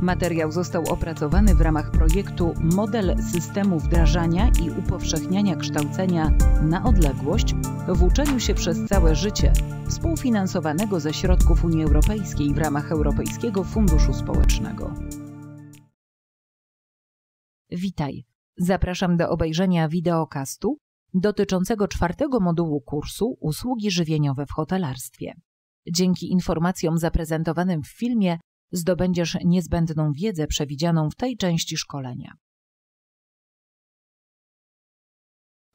Materiał został opracowany w ramach projektu Model systemu wdrażania i upowszechniania kształcenia na odległość w uczeniu się przez całe życie, współfinansowanego ze środków Unii Europejskiej w ramach Europejskiego Funduszu Społecznego. Witaj. Zapraszam do obejrzenia wideokastu dotyczącego czwartego modułu kursu Usługi żywieniowe w hotelarstwie. Dzięki informacjom zaprezentowanym w filmie zdobędziesz niezbędną wiedzę przewidzianą w tej części szkolenia.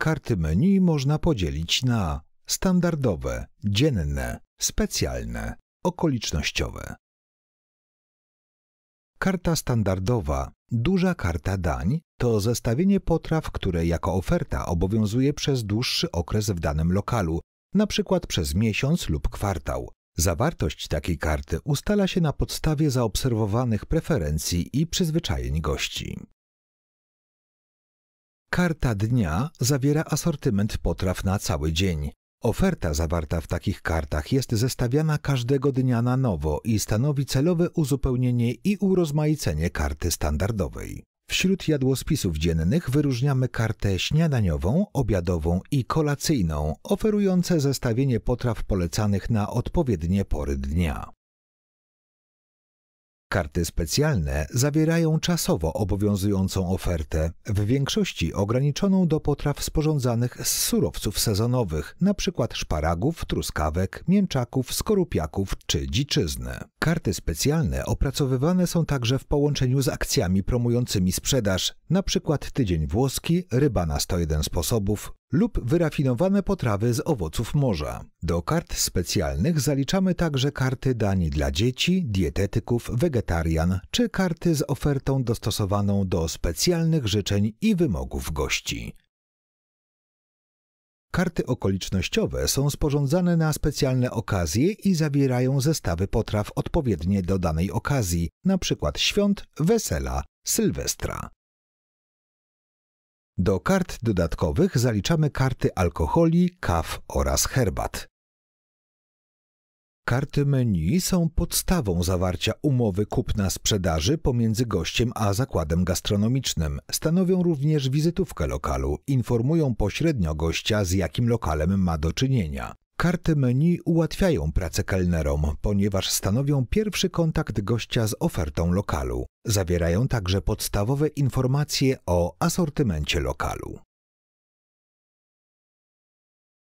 Karty menu można podzielić na standardowe, dzienne, specjalne, okolicznościowe. Karta standardowa, duża karta dań, to zestawienie potraw, które jako oferta obowiązuje przez dłuższy okres w danym lokalu, np. przez miesiąc lub kwartał. Zawartość takiej karty ustala się na podstawie zaobserwowanych preferencji i przyzwyczajeń gości. Karta dnia zawiera asortyment potraw na cały dzień. Oferta zawarta w takich kartach jest zestawiana każdego dnia na nowo i stanowi celowe uzupełnienie i urozmaicenie karty standardowej. Wśród jadłospisów dziennych wyróżniamy kartę śniadaniową, obiadową i kolacyjną, oferujące zestawienie potraw polecanych na odpowiednie pory dnia. Karty specjalne zawierają czasowo obowiązującą ofertę, w większości ograniczoną do potraw sporządzanych z surowców sezonowych, np. szparagów, truskawek, mięczaków, skorupiaków czy dziczyzny. Karty specjalne opracowywane są także w połączeniu z akcjami promującymi sprzedaż, np. tydzień włoski, ryba na 101 sposobów lub wyrafinowane potrawy z owoców morza. Do kart specjalnych zaliczamy także karty dań dla dzieci, dietetyków, wegetarian czy karty z ofertą dostosowaną do specjalnych życzeń i wymogów gości. Karty okolicznościowe są sporządzane na specjalne okazje i zawierają zestawy potraw odpowiednie do danej okazji, np. świąt, wesela, sylwestra. Do kart dodatkowych zaliczamy karty alkoholi, kaw oraz herbat. Karty menu są podstawą zawarcia umowy kupna-sprzedaży pomiędzy gościem a zakładem gastronomicznym. Stanowią również wizytówkę lokalu, informują pośrednio gościa, z jakim lokalem ma do czynienia. Karty menu ułatwiają pracę kelnerom, ponieważ stanowią pierwszy kontakt gościa z ofertą lokalu. Zawierają także podstawowe informacje o asortymencie lokalu.